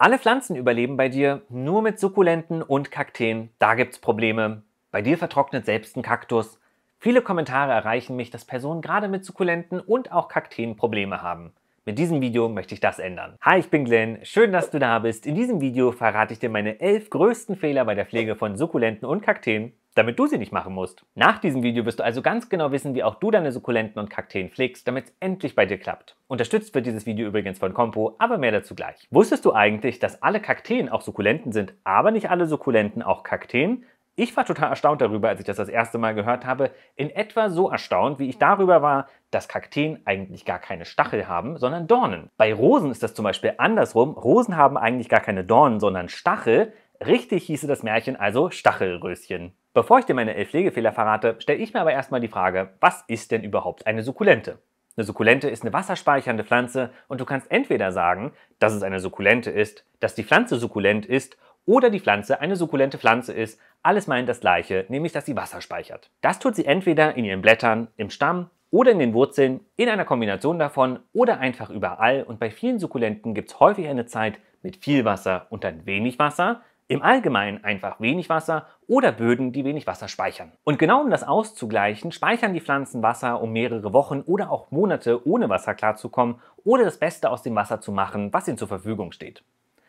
Alle Pflanzen überleben bei dir, nur mit Sukkulenten und Kakteen, da gibt's Probleme. Bei dir vertrocknet selbst ein Kaktus. Viele Kommentare erreichen mich, dass Personen gerade mit Sukkulenten und auch Kakteen Probleme haben. Mit diesem Video möchte ich das ändern. Hi, ich bin Glenn, schön, dass du da bist. In diesem Video verrate ich dir meine elf größten Fehler bei der Pflege von Sukkulenten und Kakteen damit du sie nicht machen musst. Nach diesem Video wirst du also ganz genau wissen, wie auch du deine Sukkulenten und Kakteen pflegst, damit es endlich bei dir klappt. Unterstützt wird dieses Video übrigens von Compo, aber mehr dazu gleich. Wusstest du eigentlich, dass alle Kakteen auch Sukkulenten sind, aber nicht alle Sukkulenten auch Kakteen? Ich war total erstaunt darüber, als ich das das erste Mal gehört habe. In etwa so erstaunt, wie ich darüber war, dass Kakteen eigentlich gar keine Stachel haben, sondern Dornen. Bei Rosen ist das zum Beispiel andersrum. Rosen haben eigentlich gar keine Dornen, sondern Stachel. Richtig hieße das Märchen also Stachelröschen. Bevor ich dir meine elf Pflegefehler verrate, stelle ich mir aber erstmal die Frage, was ist denn überhaupt eine Sukkulente? Eine Sukkulente ist eine wasserspeichernde Pflanze und du kannst entweder sagen, dass es eine Sukkulente ist, dass die Pflanze sukkulent ist oder die Pflanze eine sukkulente Pflanze ist. Alles meint das gleiche, nämlich dass sie Wasser speichert. Das tut sie entweder in ihren Blättern, im Stamm oder in den Wurzeln, in einer Kombination davon oder einfach überall und bei vielen Sukkulenten gibt es häufig eine Zeit mit viel Wasser und dann wenig Wasser im Allgemeinen einfach wenig Wasser oder Böden, die wenig Wasser speichern. Und genau um das auszugleichen, speichern die Pflanzen Wasser, um mehrere Wochen oder auch Monate ohne Wasser klarzukommen oder das Beste aus dem Wasser zu machen, was ihnen zur Verfügung steht.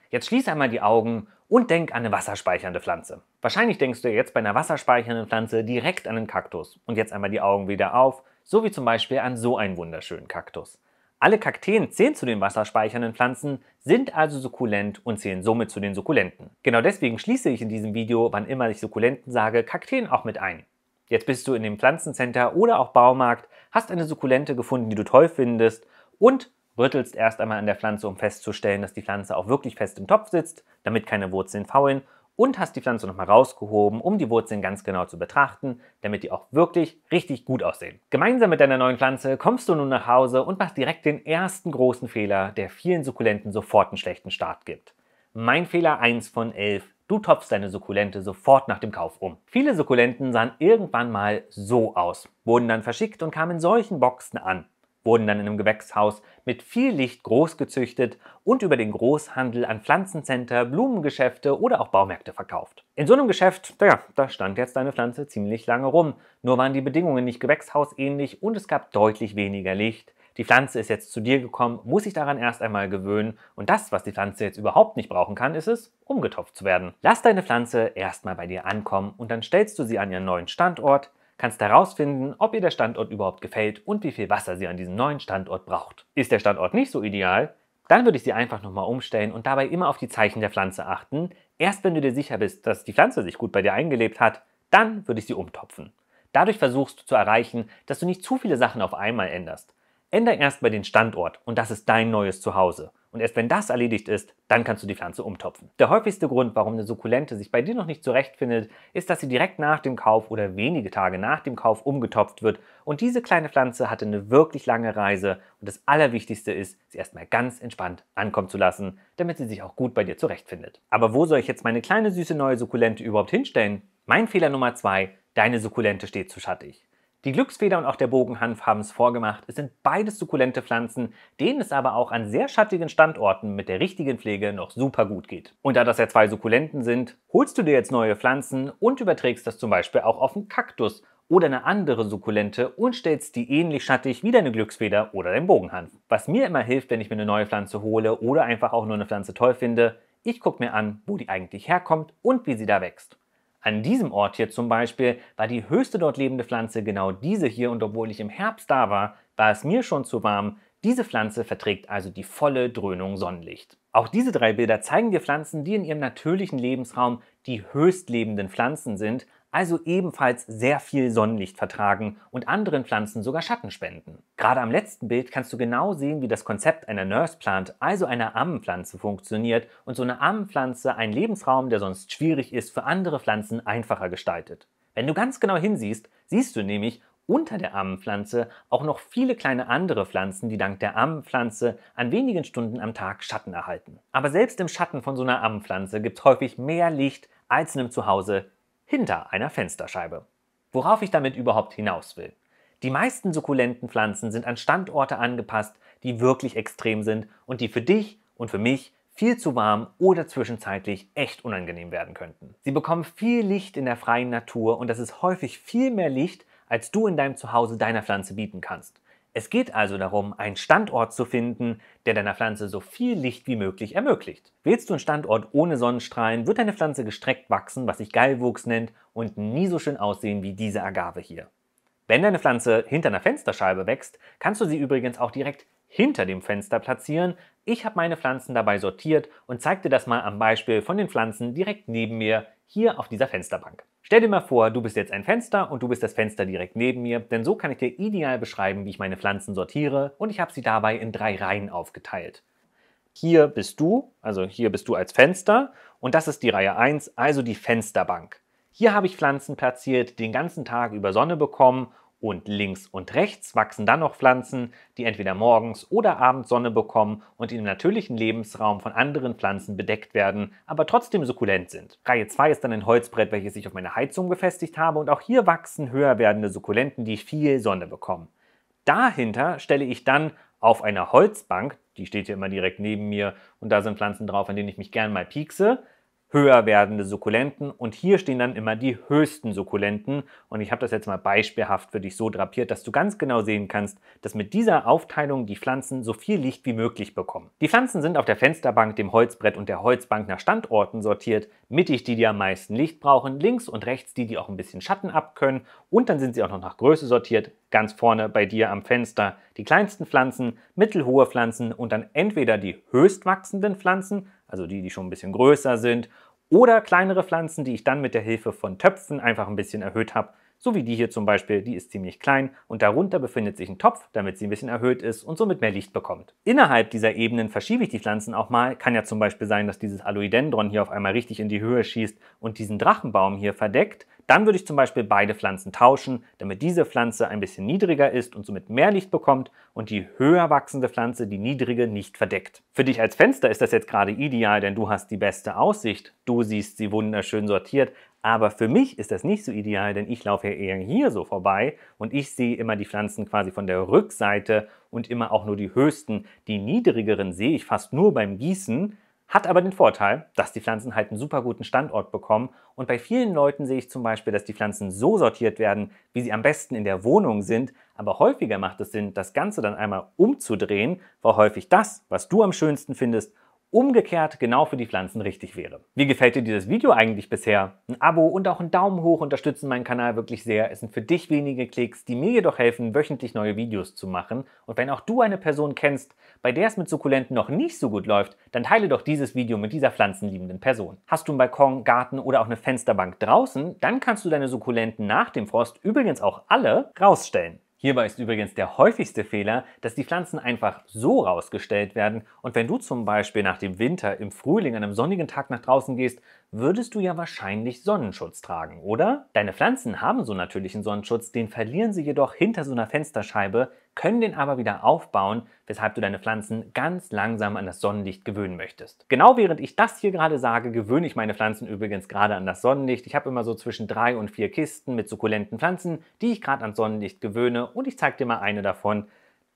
Jetzt schließ einmal die Augen und denk an eine wasserspeichernde Pflanze. Wahrscheinlich denkst du jetzt bei einer wasserspeichernden Pflanze direkt an einen Kaktus. Und jetzt einmal die Augen wieder auf, so wie zum Beispiel an so einen wunderschönen Kaktus. Alle Kakteen zählen zu den wasserspeichernden Pflanzen, sind also sukkulent und zählen somit zu den Sukkulenten. Genau deswegen schließe ich in diesem Video, wann immer ich Sukkulenten sage, Kakteen auch mit ein. Jetzt bist du in dem Pflanzencenter oder auch Baumarkt, hast eine Sukkulente gefunden, die du toll findest und rüttelst erst einmal an der Pflanze, um festzustellen, dass die Pflanze auch wirklich fest im Topf sitzt, damit keine Wurzeln faulen und hast die Pflanze nochmal rausgehoben, um die Wurzeln ganz genau zu betrachten, damit die auch wirklich richtig gut aussehen. Gemeinsam mit deiner neuen Pflanze kommst du nun nach Hause und machst direkt den ersten großen Fehler, der vielen Sukkulenten sofort einen schlechten Start gibt. Mein Fehler 1 von 11. Du topfst deine Sukkulente sofort nach dem Kauf um. Viele Sukkulenten sahen irgendwann mal so aus, wurden dann verschickt und kamen in solchen Boxen an wurden dann in einem Gewächshaus mit viel Licht großgezüchtet und über den Großhandel an Pflanzencenter, Blumengeschäfte oder auch Baumärkte verkauft. In so einem Geschäft, naja, da stand jetzt deine Pflanze ziemlich lange rum, nur waren die Bedingungen nicht gewächshausähnlich und es gab deutlich weniger Licht. Die Pflanze ist jetzt zu dir gekommen, muss sich daran erst einmal gewöhnen und das, was die Pflanze jetzt überhaupt nicht brauchen kann, ist es, umgetopft zu werden. Lass deine Pflanze erstmal bei dir ankommen und dann stellst du sie an ihren neuen Standort, kannst herausfinden, ob ihr der Standort überhaupt gefällt und wie viel Wasser sie an diesem neuen Standort braucht. Ist der Standort nicht so ideal, dann würde ich sie einfach nochmal umstellen und dabei immer auf die Zeichen der Pflanze achten. Erst wenn du dir sicher bist, dass die Pflanze sich gut bei dir eingelebt hat, dann würde ich sie umtopfen. Dadurch versuchst du zu erreichen, dass du nicht zu viele Sachen auf einmal änderst. Änder erst bei den Standort und das ist dein neues Zuhause. Und erst wenn das erledigt ist, dann kannst du die Pflanze umtopfen. Der häufigste Grund, warum eine Sukkulente sich bei dir noch nicht zurechtfindet, ist, dass sie direkt nach dem Kauf oder wenige Tage nach dem Kauf umgetopft wird. Und diese kleine Pflanze hatte eine wirklich lange Reise. Und das Allerwichtigste ist, sie erstmal ganz entspannt ankommen zu lassen, damit sie sich auch gut bei dir zurechtfindet. Aber wo soll ich jetzt meine kleine süße neue Sukkulente überhaupt hinstellen? Mein Fehler Nummer zwei: deine Sukkulente steht zu schattig. Die Glücksfeder und auch der Bogenhanf haben es vorgemacht. Es sind beides sukkulente Pflanzen, denen es aber auch an sehr schattigen Standorten mit der richtigen Pflege noch super gut geht. Und da das ja zwei Sukkulenten sind, holst du dir jetzt neue Pflanzen und überträgst das zum Beispiel auch auf einen Kaktus oder eine andere Sukkulente und stellst die ähnlich schattig wie deine Glücksfeder oder dein Bogenhanf. Was mir immer hilft, wenn ich mir eine neue Pflanze hole oder einfach auch nur eine Pflanze toll finde, ich gucke mir an, wo die eigentlich herkommt und wie sie da wächst. An diesem Ort hier zum Beispiel war die höchste dort lebende Pflanze genau diese hier und obwohl ich im Herbst da war, war es mir schon zu warm. Diese Pflanze verträgt also die volle Dröhnung Sonnenlicht. Auch diese drei Bilder zeigen dir Pflanzen, die in ihrem natürlichen Lebensraum die höchst lebenden Pflanzen sind also ebenfalls sehr viel Sonnenlicht vertragen und anderen Pflanzen sogar Schatten spenden. Gerade am letzten Bild kannst du genau sehen, wie das Konzept einer Nurse Plant, also einer Ammenpflanze, funktioniert und so eine Ammenpflanze einen Lebensraum, der sonst schwierig ist, für andere Pflanzen einfacher gestaltet. Wenn du ganz genau hinsiehst, siehst du nämlich unter der Ammenpflanze auch noch viele kleine andere Pflanzen, die dank der Ammenpflanze an wenigen Stunden am Tag Schatten erhalten. Aber selbst im Schatten von so einer Ammenpflanze gibt es häufig mehr Licht als in einem Zuhause hinter einer Fensterscheibe. Worauf ich damit überhaupt hinaus will. Die meisten sukkulenten Pflanzen sind an Standorte angepasst, die wirklich extrem sind und die für dich und für mich viel zu warm oder zwischenzeitlich echt unangenehm werden könnten. Sie bekommen viel Licht in der freien Natur und das ist häufig viel mehr Licht, als du in deinem Zuhause deiner Pflanze bieten kannst. Es geht also darum, einen Standort zu finden, der deiner Pflanze so viel Licht wie möglich ermöglicht. Wählst du einen Standort ohne Sonnenstrahlen, wird deine Pflanze gestreckt wachsen, was sich Geilwuchs nennt und nie so schön aussehen wie diese Agave hier. Wenn deine Pflanze hinter einer Fensterscheibe wächst, kannst du sie übrigens auch direkt hinter dem Fenster platzieren. Ich habe meine Pflanzen dabei sortiert und zeigte das mal am Beispiel von den Pflanzen direkt neben mir hier auf dieser Fensterbank. Stell dir mal vor, du bist jetzt ein Fenster und du bist das Fenster direkt neben mir, denn so kann ich dir ideal beschreiben, wie ich meine Pflanzen sortiere und ich habe sie dabei in drei Reihen aufgeteilt. Hier bist du, also hier bist du als Fenster und das ist die Reihe 1, also die Fensterbank. Hier habe ich Pflanzen platziert, die den ganzen Tag über Sonne bekommen und links und rechts wachsen dann noch Pflanzen, die entweder morgens oder abends Sonne bekommen und im natürlichen Lebensraum von anderen Pflanzen bedeckt werden, aber trotzdem sukkulent sind. Reihe 2 ist dann ein Holzbrett, welches ich auf meine Heizung befestigt habe und auch hier wachsen höher werdende Sukkulenten, die viel Sonne bekommen. Dahinter stelle ich dann auf einer Holzbank, die steht hier immer direkt neben mir und da sind Pflanzen drauf, an denen ich mich gern mal piekse, höher werdende Sukkulenten und hier stehen dann immer die höchsten Sukkulenten und ich habe das jetzt mal beispielhaft für dich so drapiert, dass du ganz genau sehen kannst, dass mit dieser Aufteilung die Pflanzen so viel Licht wie möglich bekommen. Die Pflanzen sind auf der Fensterbank, dem Holzbrett und der Holzbank nach Standorten sortiert, mittig die, die am meisten Licht brauchen, links und rechts die, die auch ein bisschen Schatten abkönnen und dann sind sie auch noch nach Größe sortiert, ganz vorne bei dir am Fenster die kleinsten Pflanzen, mittelhohe Pflanzen und dann entweder die höchstwachsenden Pflanzen, also die, die schon ein bisschen größer sind, oder kleinere Pflanzen, die ich dann mit der Hilfe von Töpfen einfach ein bisschen erhöht habe, so wie die hier zum Beispiel, die ist ziemlich klein und darunter befindet sich ein Topf, damit sie ein bisschen erhöht ist und somit mehr Licht bekommt. Innerhalb dieser Ebenen verschiebe ich die Pflanzen auch mal. Kann ja zum Beispiel sein, dass dieses Aloidendron hier auf einmal richtig in die Höhe schießt und diesen Drachenbaum hier verdeckt. Dann würde ich zum Beispiel beide Pflanzen tauschen, damit diese Pflanze ein bisschen niedriger ist und somit mehr Licht bekommt und die höher wachsende Pflanze die niedrige nicht verdeckt. Für dich als Fenster ist das jetzt gerade ideal, denn du hast die beste Aussicht. Du siehst sie wunderschön sortiert, aber für mich ist das nicht so ideal, denn ich laufe ja eher hier so vorbei und ich sehe immer die Pflanzen quasi von der Rückseite und immer auch nur die höchsten. Die niedrigeren sehe ich fast nur beim Gießen, hat aber den Vorteil, dass die Pflanzen halt einen super guten Standort bekommen und bei vielen Leuten sehe ich zum Beispiel, dass die Pflanzen so sortiert werden, wie sie am besten in der Wohnung sind, aber häufiger macht es Sinn, das Ganze dann einmal umzudrehen, weil häufig das, was du am schönsten findest, umgekehrt genau für die Pflanzen richtig wäre. Wie gefällt dir dieses Video eigentlich bisher? Ein Abo und auch ein Daumen hoch unterstützen meinen Kanal wirklich sehr. Es sind für dich wenige Klicks, die mir jedoch helfen, wöchentlich neue Videos zu machen. Und wenn auch du eine Person kennst, bei der es mit Sukkulenten noch nicht so gut läuft, dann teile doch dieses Video mit dieser pflanzenliebenden Person. Hast du einen Balkon, Garten oder auch eine Fensterbank draußen, dann kannst du deine Sukkulenten nach dem Frost übrigens auch alle rausstellen. Hierbei ist übrigens der häufigste Fehler, dass die Pflanzen einfach so rausgestellt werden und wenn du zum Beispiel nach dem Winter im Frühling an einem sonnigen Tag nach draußen gehst, würdest du ja wahrscheinlich Sonnenschutz tragen, oder? Deine Pflanzen haben so natürlichen Sonnenschutz, den verlieren sie jedoch hinter so einer Fensterscheibe, können den aber wieder aufbauen, weshalb du deine Pflanzen ganz langsam an das Sonnenlicht gewöhnen möchtest. Genau während ich das hier gerade sage, gewöhne ich meine Pflanzen übrigens gerade an das Sonnenlicht. Ich habe immer so zwischen drei und vier Kisten mit sukkulenten Pflanzen, die ich gerade ans Sonnenlicht gewöhne und ich zeige dir mal eine davon,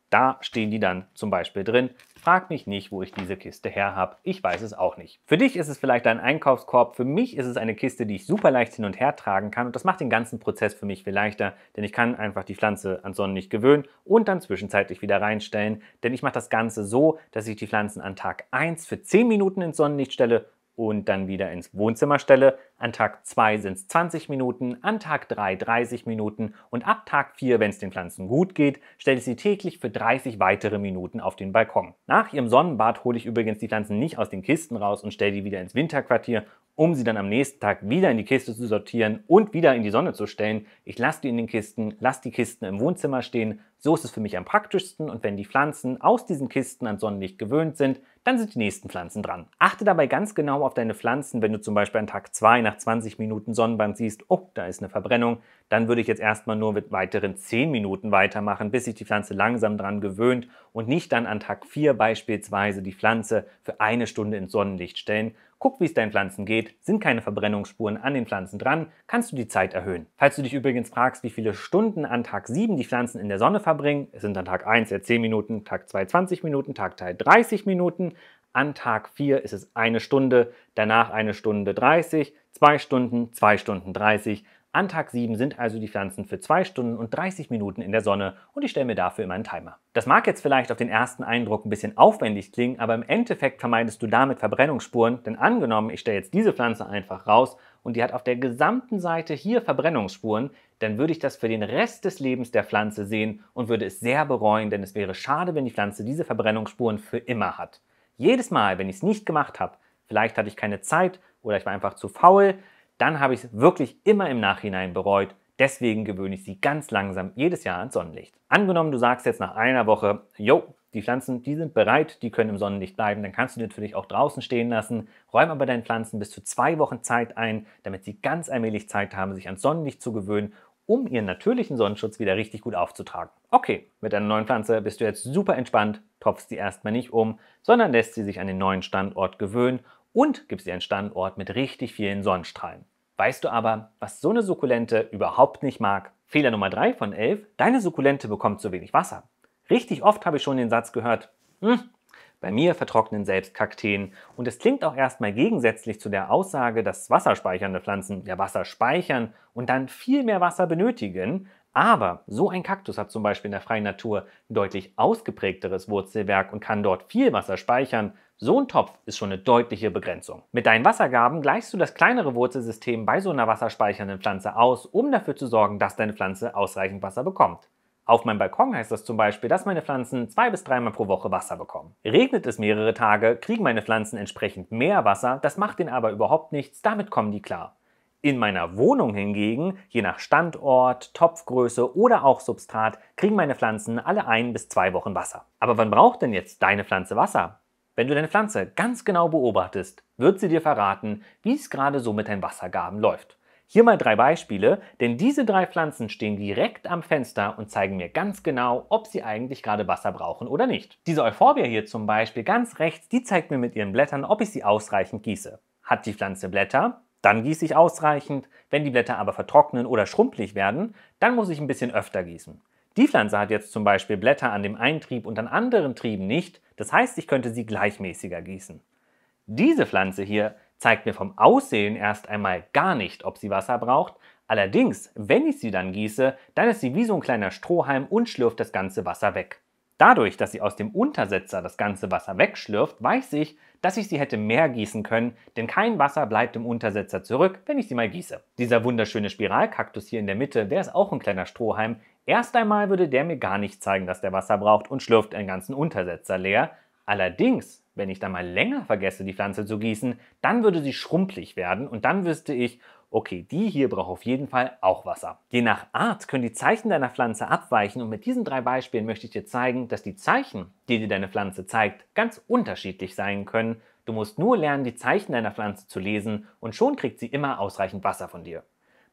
da stehen die dann zum Beispiel drin. Frag mich nicht, wo ich diese Kiste her habe. Ich weiß es auch nicht. Für dich ist es vielleicht ein Einkaufskorb. Für mich ist es eine Kiste, die ich super leicht hin und her tragen kann. Und das macht den ganzen Prozess für mich viel leichter, denn ich kann einfach die Pflanze an Sonnenlicht gewöhnen und dann zwischenzeitlich wieder reinstellen. Denn ich mache das Ganze so, dass ich die Pflanzen an Tag 1 für 10 Minuten ins Sonnenlicht stelle und dann wieder ins Wohnzimmer stelle. An Tag 2 sind es 20 Minuten, an Tag 3 30 Minuten und ab Tag 4, wenn es den Pflanzen gut geht, stelle ich sie täglich für 30 weitere Minuten auf den Balkon. Nach ihrem Sonnenbad hole ich übrigens die Pflanzen nicht aus den Kisten raus und stelle die wieder ins Winterquartier, um sie dann am nächsten Tag wieder in die Kiste zu sortieren und wieder in die Sonne zu stellen. Ich lasse die in den Kisten, lasse die Kisten im Wohnzimmer stehen. So ist es für mich am praktischsten und wenn die Pflanzen aus diesen Kisten an Sonnenlicht gewöhnt sind, dann sind die nächsten Pflanzen dran. Achte dabei ganz genau auf deine Pflanzen, wenn du zum Beispiel an Tag 2 nach 20 Minuten Sonnenbrand siehst, oh, da ist eine Verbrennung, dann würde ich jetzt erstmal nur mit weiteren 10 Minuten weitermachen, bis sich die Pflanze langsam dran gewöhnt und nicht dann an Tag 4 beispielsweise die Pflanze für eine Stunde ins Sonnenlicht stellen, Guck, wie es deinen Pflanzen geht, sind keine Verbrennungsspuren an den Pflanzen dran, kannst du die Zeit erhöhen. Falls du dich übrigens fragst, wie viele Stunden an Tag 7 die Pflanzen in der Sonne verbringen, es sind an Tag 1 ja 10 Minuten, Tag 2 20 Minuten, Tag 3 30 Minuten, an Tag 4 ist es eine Stunde, danach eine Stunde 30, zwei Stunden, zwei Stunden 30, an Tag 7 sind also die Pflanzen für 2 Stunden und 30 Minuten in der Sonne und ich stelle mir dafür immer einen Timer. Das mag jetzt vielleicht auf den ersten Eindruck ein bisschen aufwendig klingen, aber im Endeffekt vermeidest du damit Verbrennungsspuren, denn angenommen, ich stelle jetzt diese Pflanze einfach raus und die hat auf der gesamten Seite hier Verbrennungsspuren, dann würde ich das für den Rest des Lebens der Pflanze sehen und würde es sehr bereuen, denn es wäre schade, wenn die Pflanze diese Verbrennungsspuren für immer hat. Jedes Mal, wenn ich es nicht gemacht habe, vielleicht hatte ich keine Zeit oder ich war einfach zu faul, dann habe ich es wirklich immer im Nachhinein bereut. Deswegen gewöhne ich sie ganz langsam jedes Jahr ans Sonnenlicht. Angenommen, du sagst jetzt nach einer Woche, jo, die Pflanzen, die sind bereit, die können im Sonnenlicht bleiben, dann kannst du die natürlich auch draußen stehen lassen. Räum aber deinen Pflanzen bis zu zwei Wochen Zeit ein, damit sie ganz allmählich Zeit haben, sich ans Sonnenlicht zu gewöhnen, um ihren natürlichen Sonnenschutz wieder richtig gut aufzutragen. Okay, mit einer neuen Pflanze bist du jetzt super entspannt, topfst sie erstmal nicht um, sondern lässt sie sich an den neuen Standort gewöhnen und gibst dir einen Standort mit richtig vielen Sonnenstrahlen. Weißt du aber, was so eine Sukkulente überhaupt nicht mag? Fehler Nummer 3 von 11, deine Sukkulente bekommt zu wenig Wasser. Richtig oft habe ich schon den Satz gehört, hm, bei mir vertrocknen selbst Kakteen und es klingt auch erstmal gegensätzlich zu der Aussage, dass wasserspeichernde Pflanzen ja Wasser speichern und dann viel mehr Wasser benötigen, aber so ein Kaktus hat zum Beispiel in der freien Natur ein deutlich ausgeprägteres Wurzelwerk und kann dort viel Wasser speichern so ein Topf ist schon eine deutliche Begrenzung. Mit deinen Wassergaben gleichst du das kleinere Wurzelsystem bei so einer wasserspeichernden Pflanze aus, um dafür zu sorgen, dass deine Pflanze ausreichend Wasser bekommt. Auf meinem Balkon heißt das zum Beispiel, dass meine Pflanzen zwei bis dreimal pro Woche Wasser bekommen. Regnet es mehrere Tage, kriegen meine Pflanzen entsprechend mehr Wasser, das macht ihnen aber überhaupt nichts, damit kommen die klar. In meiner Wohnung hingegen, je nach Standort, Topfgröße oder auch Substrat, kriegen meine Pflanzen alle ein bis zwei Wochen Wasser. Aber wann braucht denn jetzt deine Pflanze Wasser? Wenn du deine Pflanze ganz genau beobachtest, wird sie dir verraten, wie es gerade so mit deinen Wassergaben läuft. Hier mal drei Beispiele, denn diese drei Pflanzen stehen direkt am Fenster und zeigen mir ganz genau, ob sie eigentlich gerade Wasser brauchen oder nicht. Diese Euphorbia hier zum Beispiel ganz rechts, die zeigt mir mit ihren Blättern, ob ich sie ausreichend gieße. Hat die Pflanze Blätter? Dann gieße ich ausreichend. Wenn die Blätter aber vertrocknen oder schrumpelig werden, dann muss ich ein bisschen öfter gießen. Die Pflanze hat jetzt zum Beispiel Blätter an dem einen Trieb und an anderen Trieben nicht, das heißt, ich könnte sie gleichmäßiger gießen. Diese Pflanze hier zeigt mir vom Aussehen erst einmal gar nicht, ob sie Wasser braucht. Allerdings, wenn ich sie dann gieße, dann ist sie wie so ein kleiner Strohhalm und schlürft das ganze Wasser weg. Dadurch, dass sie aus dem Untersetzer das ganze Wasser wegschlürft, weiß ich, dass ich sie hätte mehr gießen können, denn kein Wasser bleibt im Untersetzer zurück, wenn ich sie mal gieße. Dieser wunderschöne Spiralkaktus hier in der Mitte, der ist auch ein kleiner Strohhalm, Erst einmal würde der mir gar nicht zeigen, dass der Wasser braucht und schlürft den ganzen Untersetzer leer. Allerdings, wenn ich dann mal länger vergesse, die Pflanze zu gießen, dann würde sie schrumpelig werden und dann wüsste ich, okay, die hier braucht auf jeden Fall auch Wasser. Je nach Art können die Zeichen deiner Pflanze abweichen und mit diesen drei Beispielen möchte ich dir zeigen, dass die Zeichen, die dir deine Pflanze zeigt, ganz unterschiedlich sein können. Du musst nur lernen, die Zeichen deiner Pflanze zu lesen und schon kriegt sie immer ausreichend Wasser von dir.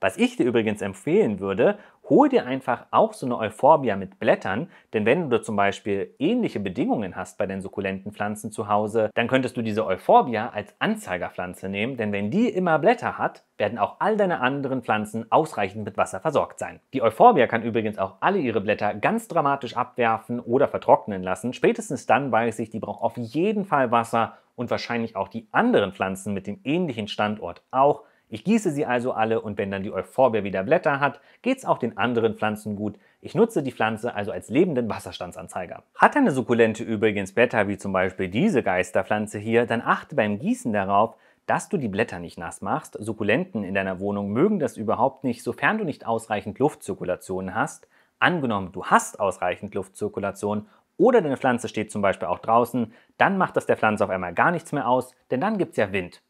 Was ich dir übrigens empfehlen würde, hol dir einfach auch so eine Euphorbia mit Blättern, denn wenn du zum Beispiel ähnliche Bedingungen hast bei den sukkulenten Pflanzen zu Hause, dann könntest du diese Euphorbia als Anzeigerpflanze nehmen, denn wenn die immer Blätter hat, werden auch all deine anderen Pflanzen ausreichend mit Wasser versorgt sein. Die Euphorbia kann übrigens auch alle ihre Blätter ganz dramatisch abwerfen oder vertrocknen lassen. Spätestens dann weiß ich, die braucht auf jeden Fall Wasser und wahrscheinlich auch die anderen Pflanzen mit dem ähnlichen Standort auch, ich gieße sie also alle und wenn dann die Euphorbia wieder Blätter hat, geht es auch den anderen Pflanzen gut. Ich nutze die Pflanze also als lebenden Wasserstandsanzeiger. Hat eine Sukkulente übrigens Blätter wie zum Beispiel diese Geisterpflanze hier, dann achte beim Gießen darauf, dass du die Blätter nicht nass machst. Sukkulenten in deiner Wohnung mögen das überhaupt nicht, sofern du nicht ausreichend Luftzirkulation hast. Angenommen, du hast ausreichend Luftzirkulation oder deine Pflanze steht zum Beispiel auch draußen, dann macht das der Pflanze auf einmal gar nichts mehr aus, denn dann gibt es ja Wind.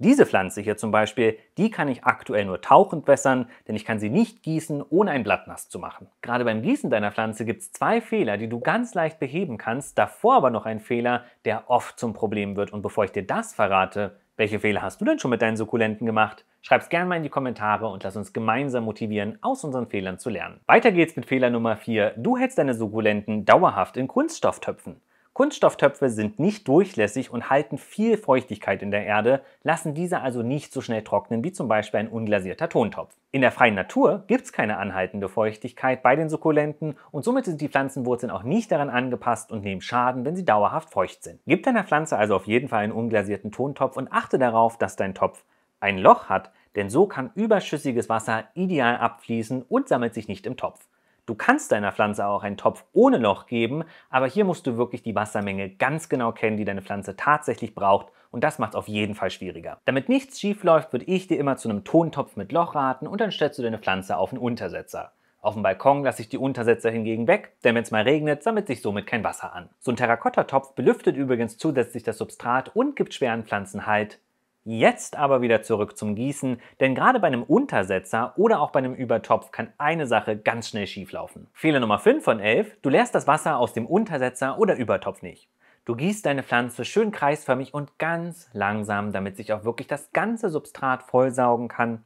Diese Pflanze hier zum Beispiel, die kann ich aktuell nur tauchend wässern, denn ich kann sie nicht gießen, ohne ein Blatt nass zu machen. Gerade beim Gießen deiner Pflanze gibt es zwei Fehler, die du ganz leicht beheben kannst, davor aber noch ein Fehler, der oft zum Problem wird. Und bevor ich dir das verrate, welche Fehler hast du denn schon mit deinen Sukkulenten gemacht? Schreib's gerne mal in die Kommentare und lass uns gemeinsam motivieren, aus unseren Fehlern zu lernen. Weiter geht's mit Fehler Nummer 4. Du hältst deine Sukkulenten dauerhaft in Kunststofftöpfen. Kunststofftöpfe sind nicht durchlässig und halten viel Feuchtigkeit in der Erde, lassen diese also nicht so schnell trocknen wie zum Beispiel ein unglasierter Tontopf. In der freien Natur gibt es keine anhaltende Feuchtigkeit bei den Sukkulenten und somit sind die Pflanzenwurzeln auch nicht daran angepasst und nehmen Schaden, wenn sie dauerhaft feucht sind. Gib deiner Pflanze also auf jeden Fall einen unglasierten Tontopf und achte darauf, dass dein Topf ein Loch hat, denn so kann überschüssiges Wasser ideal abfließen und sammelt sich nicht im Topf. Du kannst deiner Pflanze auch einen Topf ohne Loch geben, aber hier musst du wirklich die Wassermenge ganz genau kennen, die deine Pflanze tatsächlich braucht und das macht es auf jeden Fall schwieriger. Damit nichts schief läuft, würde ich dir immer zu einem Tontopf mit Loch raten und dann stellst du deine Pflanze auf einen Untersetzer. Auf dem Balkon lasse ich die Untersetzer hingegen weg, denn wenn es mal regnet, sammelt sich somit kein Wasser an. So ein Terrakottatopf belüftet übrigens zusätzlich das Substrat und gibt schweren Pflanzen Halt, Jetzt aber wieder zurück zum Gießen, denn gerade bei einem Untersetzer oder auch bei einem Übertopf kann eine Sache ganz schnell schieflaufen. Fehler Nummer 5 von 11, du leerst das Wasser aus dem Untersetzer oder Übertopf nicht. Du gießt deine Pflanze schön kreisförmig und ganz langsam, damit sich auch wirklich das ganze Substrat vollsaugen kann.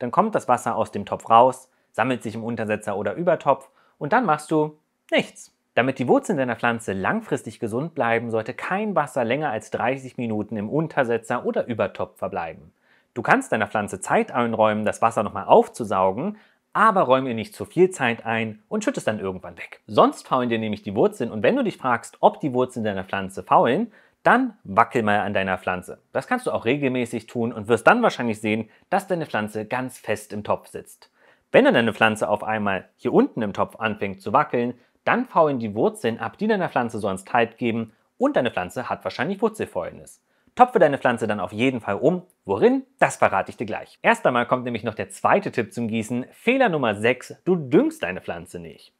Dann kommt das Wasser aus dem Topf raus, sammelt sich im Untersetzer oder Übertopf und dann machst du nichts. Damit die Wurzeln deiner Pflanze langfristig gesund bleiben, sollte kein Wasser länger als 30 Minuten im Untersetzer oder Übertopf verbleiben. Du kannst deiner Pflanze Zeit einräumen, das Wasser nochmal aufzusaugen, aber räum ihr nicht zu viel Zeit ein und schütt es dann irgendwann weg. Sonst faulen dir nämlich die Wurzeln und wenn du dich fragst, ob die Wurzeln deiner Pflanze faulen, dann wackel mal an deiner Pflanze. Das kannst du auch regelmäßig tun und wirst dann wahrscheinlich sehen, dass deine Pflanze ganz fest im Topf sitzt. Wenn dann deine Pflanze auf einmal hier unten im Topf anfängt zu wackeln, dann faulen die Wurzeln ab, die deiner Pflanze sonst Halt geben und deine Pflanze hat wahrscheinlich Wurzelfäulnis. Topfe deine Pflanze dann auf jeden Fall um. Worin? Das verrate ich dir gleich. Erst einmal kommt nämlich noch der zweite Tipp zum Gießen. Fehler Nummer 6, du düngst deine Pflanze nicht.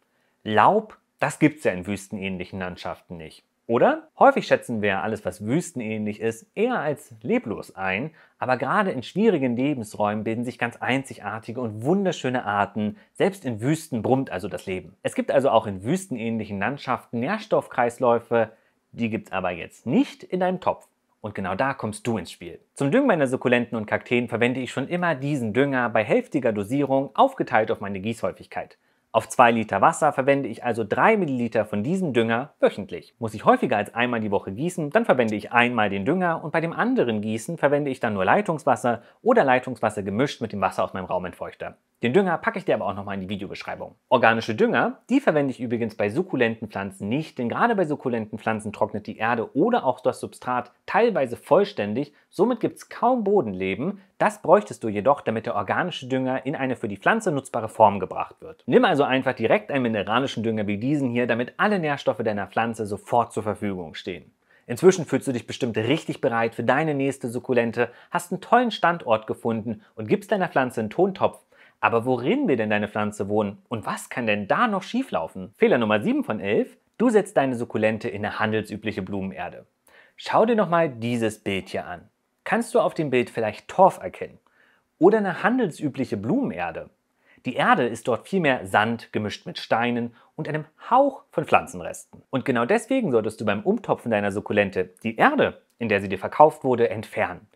Laub, das gibt's ja in wüstenähnlichen Landschaften nicht. Oder? Häufig schätzen wir alles, was wüstenähnlich ist, eher als leblos ein, aber gerade in schwierigen Lebensräumen bilden sich ganz einzigartige und wunderschöne Arten. Selbst in Wüsten brummt also das Leben. Es gibt also auch in wüstenähnlichen Landschaften Nährstoffkreisläufe, die gibt es aber jetzt nicht in deinem Topf. Und genau da kommst du ins Spiel. Zum Düngen meiner Sukkulenten und Kakteen verwende ich schon immer diesen Dünger bei hälftiger Dosierung aufgeteilt auf meine Gießhäufigkeit. Auf 2 Liter Wasser verwende ich also 3 Milliliter von diesem Dünger wöchentlich. Muss ich häufiger als einmal die Woche gießen, dann verwende ich einmal den Dünger und bei dem anderen Gießen verwende ich dann nur Leitungswasser oder Leitungswasser gemischt mit dem Wasser aus meinem Raumentfeuchter. Den Dünger packe ich dir aber auch nochmal in die Videobeschreibung. Organische Dünger, die verwende ich übrigens bei sukkulenten Pflanzen nicht, denn gerade bei sukkulenten Pflanzen trocknet die Erde oder auch das Substrat teilweise vollständig, somit gibt es kaum Bodenleben. Das bräuchtest du jedoch, damit der organische Dünger in eine für die Pflanze nutzbare Form gebracht wird. Nimm also einfach direkt einen mineralischen Dünger wie diesen hier, damit alle Nährstoffe deiner Pflanze sofort zur Verfügung stehen. Inzwischen fühlst du dich bestimmt richtig bereit für deine nächste Sukkulente, hast einen tollen Standort gefunden und gibst deiner Pflanze einen Tontopf, aber worin will denn deine Pflanze wohnen und was kann denn da noch schieflaufen? Fehler Nummer 7 von 11. Du setzt deine Sukkulente in eine handelsübliche Blumenerde. Schau dir nochmal dieses Bild hier an. Kannst du auf dem Bild vielleicht Torf erkennen? Oder eine handelsübliche Blumenerde? Die Erde ist dort vielmehr Sand gemischt mit Steinen und einem Hauch von Pflanzenresten. Und genau deswegen solltest du beim Umtopfen deiner Sukkulente die Erde, in der sie dir verkauft wurde, entfernen.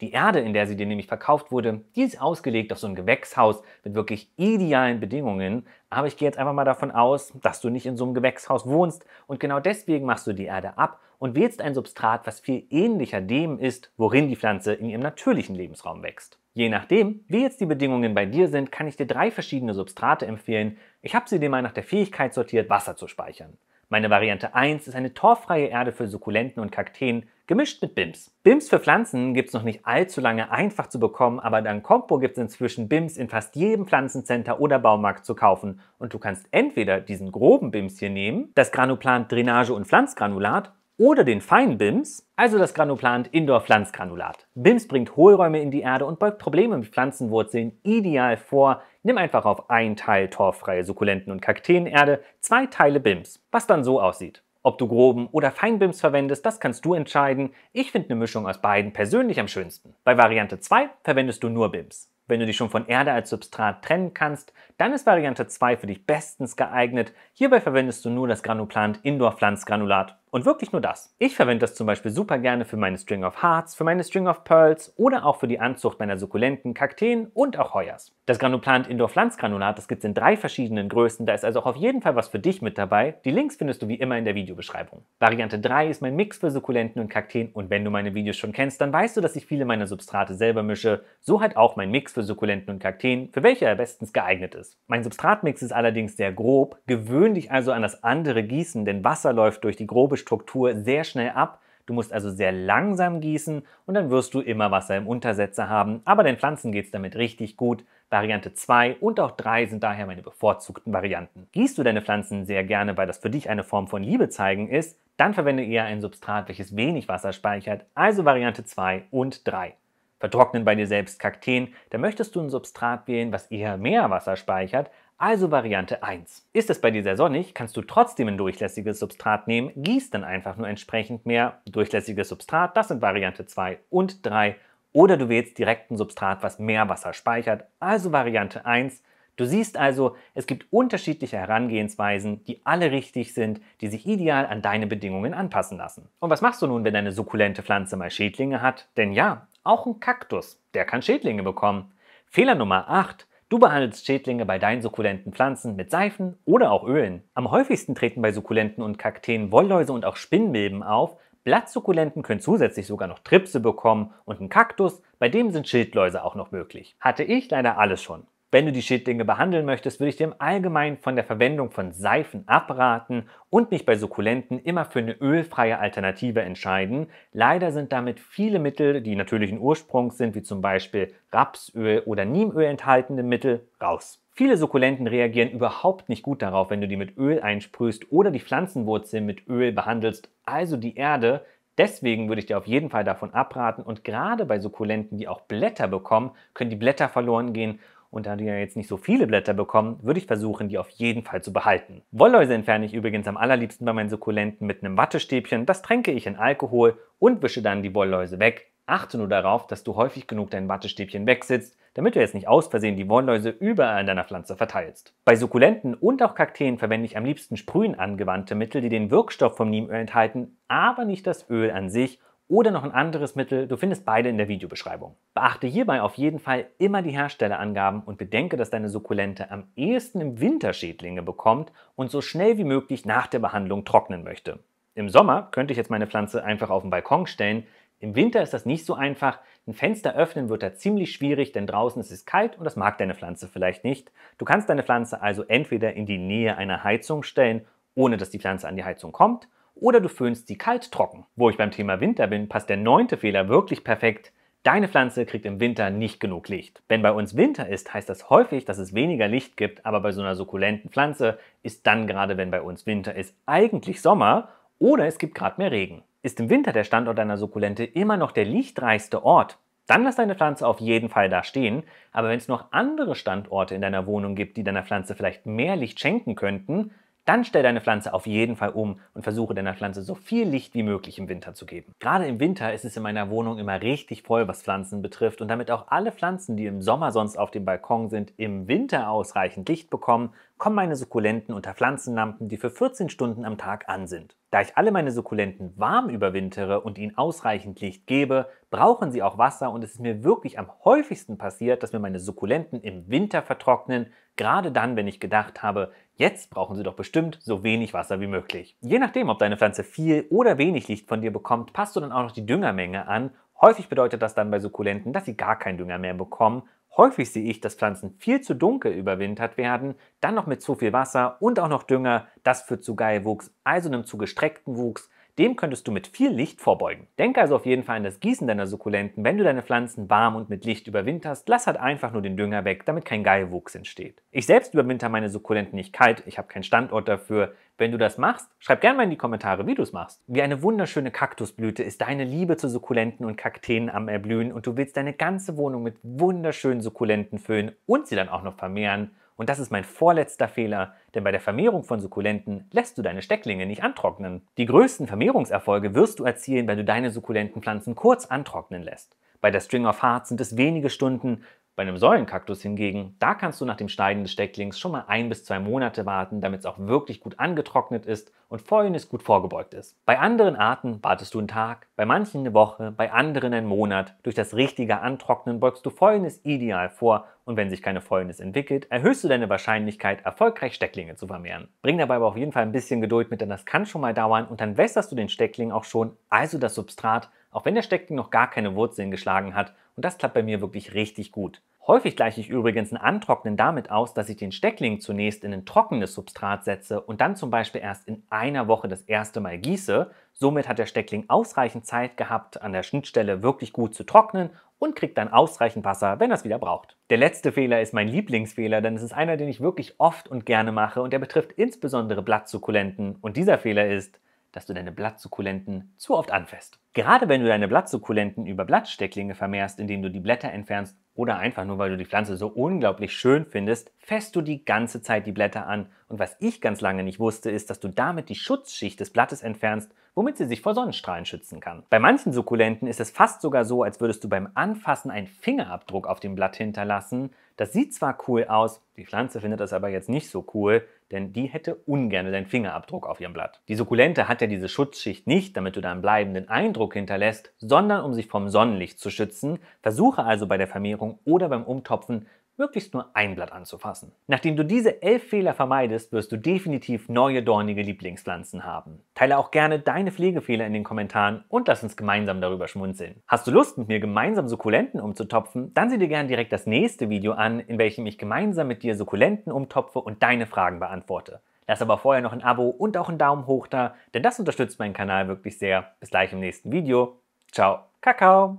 Die Erde, in der sie dir nämlich verkauft wurde, die ist ausgelegt auf so ein Gewächshaus mit wirklich idealen Bedingungen. Aber ich gehe jetzt einfach mal davon aus, dass du nicht in so einem Gewächshaus wohnst und genau deswegen machst du die Erde ab und wählst ein Substrat, was viel ähnlicher dem ist, worin die Pflanze in ihrem natürlichen Lebensraum wächst. Je nachdem, wie jetzt die Bedingungen bei dir sind, kann ich dir drei verschiedene Substrate empfehlen. Ich habe sie dir mal nach der Fähigkeit sortiert, Wasser zu speichern. Meine Variante 1 ist eine torffreie Erde für Sukkulenten und Kakteen, gemischt mit BIMs. BIMs für Pflanzen gibt es noch nicht allzu lange einfach zu bekommen, aber dank Compo gibt es inzwischen BIMs in fast jedem Pflanzencenter oder Baumarkt zu kaufen. Und du kannst entweder diesen groben BIMs hier nehmen, das Granuplant Drainage und Pflanzgranulat, oder den feinen BIMS, also das Granuplant Indoor Pflanzgranulat. BIMS bringt Hohlräume in die Erde und beugt Probleme mit Pflanzenwurzeln ideal vor. Nimm einfach auf ein Teil torffreie Sukkulenten und Kakteenerde zwei Teile BIMS, was dann so aussieht. Ob du groben oder Feinbims verwendest, das kannst du entscheiden. Ich finde eine Mischung aus beiden persönlich am schönsten. Bei Variante 2 verwendest du nur Bims. Wenn du dich schon von Erde als Substrat trennen kannst, dann ist Variante 2 für dich bestens geeignet. Hierbei verwendest du nur das Granuplant Indoor Pflanzgranulat und wirklich nur das. Ich verwende das zum Beispiel super gerne für meine String of Hearts, für meine String of Pearls oder auch für die Anzucht meiner sukkulenten Kakteen und auch Heuers. Das Granuplant Indoor Pflanzgranulat, das gibt es in drei verschiedenen Größen, da ist also auch auf jeden Fall was für dich mit dabei. Die Links findest du wie immer in der Videobeschreibung. Variante 3 ist mein Mix für Sukkulenten und Kakteen und wenn du meine Videos schon kennst, dann weißt du, dass ich viele meiner Substrate selber mische. So halt auch mein Mix für Sukkulenten und Kakteen, für welcher er bestens geeignet ist. Mein Substratmix ist allerdings sehr grob, gewöhn dich also an das andere Gießen, denn Wasser läuft durch die grobe Struktur sehr schnell ab. Du musst also sehr langsam gießen und dann wirst du immer Wasser im Untersetzer haben. Aber den Pflanzen geht es damit richtig gut. Variante 2 und auch 3 sind daher meine bevorzugten Varianten. Gießt du deine Pflanzen sehr gerne, weil das für dich eine Form von Liebe zeigen ist, dann verwende eher ein Substrat, welches wenig Wasser speichert, also Variante 2 und 3. Vertrocknen bei dir selbst Kakteen, da möchtest du ein Substrat wählen, was eher mehr Wasser speichert, also Variante 1. Ist es bei dir sehr sonnig, kannst du trotzdem ein durchlässiges Substrat nehmen, gießt dann einfach nur entsprechend mehr durchlässiges Substrat, das sind Variante 2 und 3. Oder du wählst direkt ein Substrat, was mehr Wasser speichert, also Variante 1. Du siehst also, es gibt unterschiedliche Herangehensweisen, die alle richtig sind, die sich ideal an deine Bedingungen anpassen lassen. Und was machst du nun, wenn deine sukkulente Pflanze mal Schädlinge hat? Denn ja, auch ein Kaktus, der kann Schädlinge bekommen. Fehler Nummer 8. Du behandelst Schädlinge bei deinen sukkulenten Pflanzen mit Seifen oder auch Ölen. Am häufigsten treten bei Sukkulenten und Kakteen Wollläuse und auch Spinnmilben auf. Blattsukkulenten können zusätzlich sogar noch Tripse bekommen und ein Kaktus, bei dem sind Schildläuse auch noch möglich. Hatte ich leider alles schon. Wenn du die Schädlinge behandeln möchtest, würde ich dir im Allgemeinen von der Verwendung von Seifen abraten und mich bei Sukkulenten immer für eine ölfreie Alternative entscheiden. Leider sind damit viele Mittel, die natürlichen Ursprungs sind, wie zum Beispiel Rapsöl oder Niemöl enthaltene Mittel, raus. Viele Sukkulenten reagieren überhaupt nicht gut darauf, wenn du die mit Öl einsprühst oder die Pflanzenwurzeln mit Öl behandelst, also die Erde. Deswegen würde ich dir auf jeden Fall davon abraten und gerade bei Sukkulenten, die auch Blätter bekommen, können die Blätter verloren gehen und da du ja jetzt nicht so viele Blätter bekommen, würde ich versuchen, die auf jeden Fall zu behalten. Wollläuse entferne ich übrigens am allerliebsten bei meinen Sukkulenten mit einem Wattestäbchen, das tränke ich in Alkohol und wische dann die Wollläuse weg. Achte nur darauf, dass du häufig genug dein Wattestäbchen wegsitzt, damit du jetzt nicht aus Versehen die Wollläuse überall in deiner Pflanze verteilst. Bei Sukkulenten und auch Kakteen verwende ich am liebsten Sprühen angewandte Mittel, die den Wirkstoff vom Niemöl enthalten, aber nicht das Öl an sich oder noch ein anderes Mittel, du findest beide in der Videobeschreibung. Beachte hierbei auf jeden Fall immer die Herstellerangaben und bedenke, dass deine Sukkulente am ehesten im Winter Schädlinge bekommt und so schnell wie möglich nach der Behandlung trocknen möchte. Im Sommer könnte ich jetzt meine Pflanze einfach auf den Balkon stellen. Im Winter ist das nicht so einfach. Ein Fenster öffnen wird da ziemlich schwierig, denn draußen ist es kalt und das mag deine Pflanze vielleicht nicht. Du kannst deine Pflanze also entweder in die Nähe einer Heizung stellen, ohne dass die Pflanze an die Heizung kommt, oder du föhnst sie kalt trocken. Wo ich beim Thema Winter bin, passt der neunte Fehler wirklich perfekt. Deine Pflanze kriegt im Winter nicht genug Licht. Wenn bei uns Winter ist, heißt das häufig, dass es weniger Licht gibt, aber bei so einer sukkulenten Pflanze ist dann gerade, wenn bei uns Winter ist, eigentlich Sommer oder es gibt gerade mehr Regen. Ist im Winter der Standort deiner Sukkulente immer noch der lichtreichste Ort, dann lass deine Pflanze auf jeden Fall da stehen, aber wenn es noch andere Standorte in deiner Wohnung gibt, die deiner Pflanze vielleicht mehr Licht schenken könnten, dann stell deine Pflanze auf jeden Fall um und versuche deiner Pflanze so viel Licht wie möglich im Winter zu geben. Gerade im Winter ist es in meiner Wohnung immer richtig voll, was Pflanzen betrifft und damit auch alle Pflanzen, die im Sommer sonst auf dem Balkon sind, im Winter ausreichend Licht bekommen, kommen meine Sukkulenten unter Pflanzenlampen, die für 14 Stunden am Tag an sind. Da ich alle meine Sukkulenten warm überwintere und ihnen ausreichend Licht gebe, brauchen sie auch Wasser und es ist mir wirklich am häufigsten passiert, dass mir meine Sukkulenten im Winter vertrocknen, gerade dann, wenn ich gedacht habe, Jetzt brauchen sie doch bestimmt so wenig Wasser wie möglich. Je nachdem, ob deine Pflanze viel oder wenig Licht von dir bekommt, passt du dann auch noch die Düngermenge an. Häufig bedeutet das dann bei Sukkulenten, dass sie gar keinen Dünger mehr bekommen. Häufig sehe ich, dass Pflanzen viel zu dunkel überwintert werden, dann noch mit zu viel Wasser und auch noch Dünger. Das führt zu Geilwuchs, also einem zu gestreckten Wuchs, dem könntest du mit viel Licht vorbeugen. Denke also auf jeden Fall an das Gießen deiner Sukkulenten. Wenn du deine Pflanzen warm und mit Licht überwinterst, lass halt einfach nur den Dünger weg, damit kein Geilwuchs entsteht. Ich selbst überwinter meine Sukkulenten nicht kalt, ich habe keinen Standort dafür. Wenn du das machst, schreib gerne mal in die Kommentare, wie du es machst. Wie eine wunderschöne Kaktusblüte ist deine Liebe zu Sukkulenten und Kakteen am Erblühen und du willst deine ganze Wohnung mit wunderschönen Sukkulenten füllen und sie dann auch noch vermehren und das ist mein vorletzter Fehler, denn bei der Vermehrung von Sukkulenten lässt du deine Stecklinge nicht antrocknen. Die größten Vermehrungserfolge wirst du erzielen, wenn du deine Sukkulentenpflanzen kurz antrocknen lässt. Bei der String of Hearts sind es wenige Stunden, bei einem Säulenkaktus hingegen, da kannst du nach dem Schneiden des Stecklings schon mal ein bis zwei Monate warten, damit es auch wirklich gut angetrocknet ist und Fäulnis gut vorgebeugt ist. Bei anderen Arten wartest du einen Tag, bei manchen eine Woche, bei anderen einen Monat. Durch das richtige Antrocknen beugst du Fäulnis ideal vor und wenn sich keine Fäulnis entwickelt, erhöhst du deine Wahrscheinlichkeit, erfolgreich Stecklinge zu vermehren. Bring dabei aber auf jeden Fall ein bisschen Geduld mit, denn das kann schon mal dauern und dann wässerst du den Steckling auch schon, also das Substrat, auch wenn der Steckling noch gar keine Wurzeln geschlagen hat und das klappt bei mir wirklich richtig gut. Häufig gleiche ich übrigens ein Antrocknen damit aus, dass ich den Steckling zunächst in ein trockenes Substrat setze und dann zum Beispiel erst in einer Woche das erste Mal gieße. Somit hat der Steckling ausreichend Zeit gehabt, an der Schnittstelle wirklich gut zu trocknen und kriegt dann ausreichend Wasser, wenn er es wieder braucht. Der letzte Fehler ist mein Lieblingsfehler, denn es ist einer, den ich wirklich oft und gerne mache und der betrifft insbesondere Blattsukulenten. Und dieser Fehler ist, dass du deine Blattsukkulenten zu oft anfässt. Gerade wenn du deine Blattsukkulenten über Blattstecklinge vermehrst, indem du die Blätter entfernst oder einfach nur, weil du die Pflanze so unglaublich schön findest, fässt du die ganze Zeit die Blätter an. Und was ich ganz lange nicht wusste, ist, dass du damit die Schutzschicht des Blattes entfernst, womit sie sich vor Sonnenstrahlen schützen kann. Bei manchen Sukkulenten ist es fast sogar so, als würdest du beim Anfassen einen Fingerabdruck auf dem Blatt hinterlassen. Das sieht zwar cool aus, die Pflanze findet das aber jetzt nicht so cool, denn die hätte ungern deinen Fingerabdruck auf ihrem Blatt. Die Sukkulente hat ja diese Schutzschicht nicht, damit du da einen bleibenden Eindruck hinterlässt, sondern um sich vom Sonnenlicht zu schützen. Versuche also bei der Vermehrung Einschwenkung oder beim Umtopfen möglichst nur ein Blatt anzufassen. Nachdem du diese elf Fehler vermeidest, wirst du definitiv neue dornige Lieblingspflanzen haben. Teile auch gerne deine Pflegefehler in den Kommentaren und lass uns gemeinsam darüber schmunzeln. Hast du Lust, mit mir gemeinsam Sukkulenten umzutopfen? Dann sieh dir gerne direkt das nächste Video an, in welchem ich gemeinsam mit dir Sukkulenten umtopfe und deine Fragen beantworte. Lass aber vorher noch ein Abo und auch einen Daumen hoch da, denn das unterstützt meinen Kanal wirklich sehr. Bis gleich im nächsten Video. Ciao, Kakao!